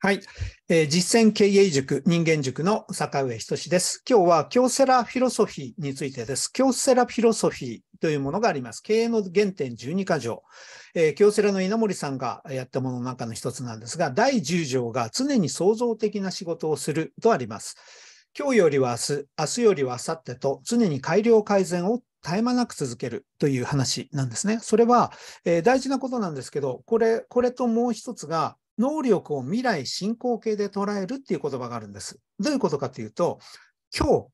はい、えー、実践経営塾人間塾の坂上仁です。今日は京セラフィロソフィーについてです。京セラフィロソフィーというものがあります。経営の原点12か条。えー、京セラの稲森さんがやったものの中の一つなんですが、第10条が常に創造的な仕事をするとあります。今日よりは明日、明日よりは明後日と常に改良改善を絶え間なく続けるという話なんですね。それは、えー、大事なことなんですけど、これ、これともう一つが、能力を未来進行形で捉えるっていう言葉があるんです。どういうことかというと、今日、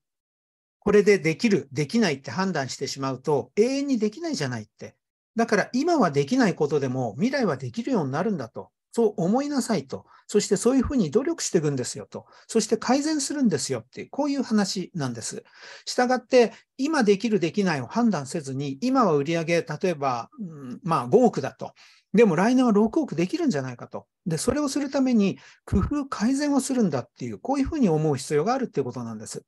これでできる、できないって判断してしまうと、永遠にできないじゃないって。だから今はできないことでも未来はできるようになるんだと。そう思いなさいと。そしてそういうふうに努力していくんですよと。そして改善するんですよっていう、こういう話なんです。したがって、今できるできないを判断せずに、今は売上例えば、うん、まあ5億だと。でも来年は6億できるんじゃないかと。で、それをするために工夫改善をするんだっていう、こういうふうに思う必要があるっていうことなんです。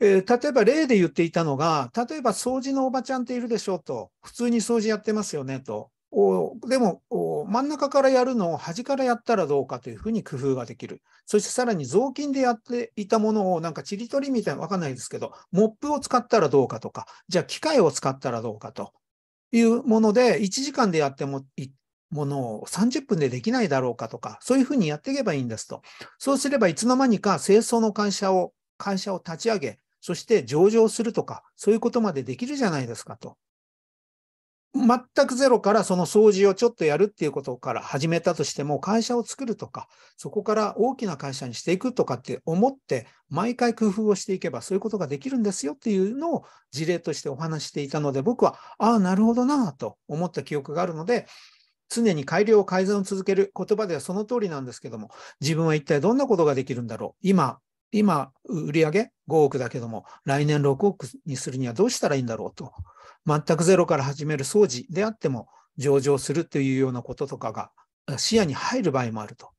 えー、例えば例で言っていたのが、例えば掃除のおばちゃんっているでしょうと。普通に掃除やってますよねと。おでも真ん中からやるのを端からやったらどうかというふうに工夫ができる。そしてさらに雑巾でやっていたものをなんかちりとりみたいなわかんないですけど、モップを使ったらどうかとか、じゃあ機械を使ったらどうかというもので、1時間でやってもものを30分でできないだろうかとか、そういうふうにやっていけばいいんですと。そうすればいつの間にか清掃の会社を、会社を立ち上げ、そして上場するとか、そういうことまでできるじゃないですかと。全くゼロからその掃除をちょっとやるっていうことから始めたとしても、会社を作るとか、そこから大きな会社にしていくとかって思って、毎回工夫をしていけばそういうことができるんですよっていうのを事例としてお話していたので、僕は、ああ、なるほどなと思った記憶があるので、常に改良改善を続ける言葉ではその通りなんですけども、自分は一体どんなことができるんだろう。今、今、売上5億だけども、来年6億にするにはどうしたらいいんだろうと。全くゼロから始める掃除であっても上場するというようなこととかが視野に入る場合もあると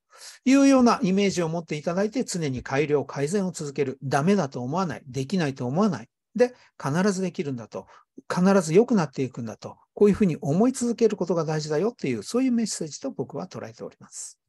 いうようなイメージを持っていただいて常に改良改善を続けるダメだと思わないできないと思わないで必ずできるんだと必ず良くなっていくんだとこういうふうに思い続けることが大事だよというそういうメッセージと僕は捉えております。